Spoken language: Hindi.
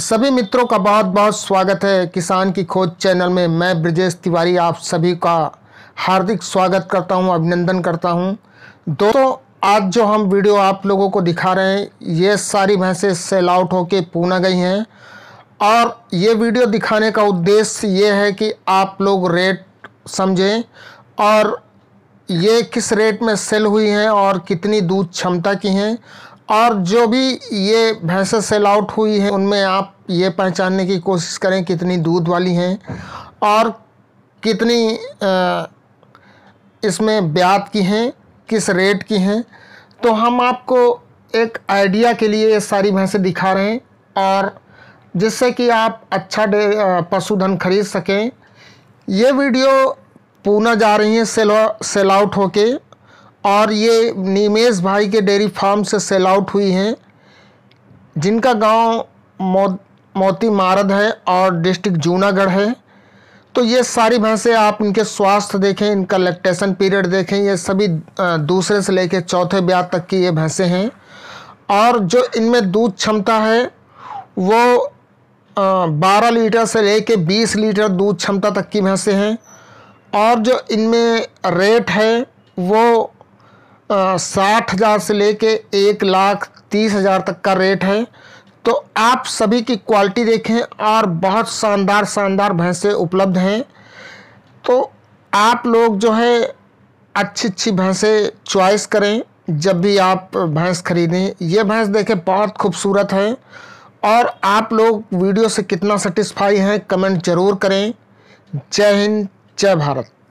सभी मित्रों का बहुत बहुत स्वागत है किसान की खोज चैनल में मैं ब्रजेश तिवारी आप सभी का हार्दिक स्वागत करता हूं अभिनंदन करता हूं दोस्तों आज जो हम वीडियो आप लोगों को दिखा रहे हैं ये सारी भैंसें सेल आउट होके पूना गई हैं और ये वीडियो दिखाने का उद्देश्य ये है कि आप लोग रेट समझें और ये किस रेट में सेल हुई हैं और कितनी दूध क्षमता की हैं और जो भी ये भैंसें सेल आउट हुई हैं उनमें आप ये पहचानने की कोशिश करें कितनी दूध वाली हैं और कितनी इसमें ब्याज की हैं किस रेट की हैं तो हम आपको एक आइडिया के लिए ये सारी भैंसें दिखा रहे हैं और जिससे कि आप अच्छा पशुधन खरीद सकें ये वीडियो पूना जा रही हैं सेल सेल आउट होके और ये निमेश भाई के डेयरी फार्म से सेल आउट हुई हैं जिनका गांव मोती मारद है और डिस्ट्रिक्ट जूनागढ़ है तो ये सारी भैंसें आप इनके स्वास्थ्य देखें इनका लैक्टेशन पीरियड देखें ये सभी दूसरे से लेकर चौथे ब्याज तक की ये भैंसें हैं और जो इनमें दूध क्षमता है वो बारह लीटर से लेके बीस लीटर दूध क्षमता तक की भैंसें हैं और जो इनमें रेट है वो साठ हज़ार से लेके एक लाख तीस हज़ार तक का रेट है तो आप सभी की क्वालिटी देखें और बहुत शानदार शानदार भैंसें उपलब्ध हैं तो आप लोग जो है अच्छी अच्छी भैंसें चॉइस करें जब भी आप भैंस खरीदें ये भैंस देखें बहुत खूबसूरत है और आप लोग वीडियो से कितना सेटिस्फाई हैं कमेंट ज़रूर करें जय हिंद जय भारत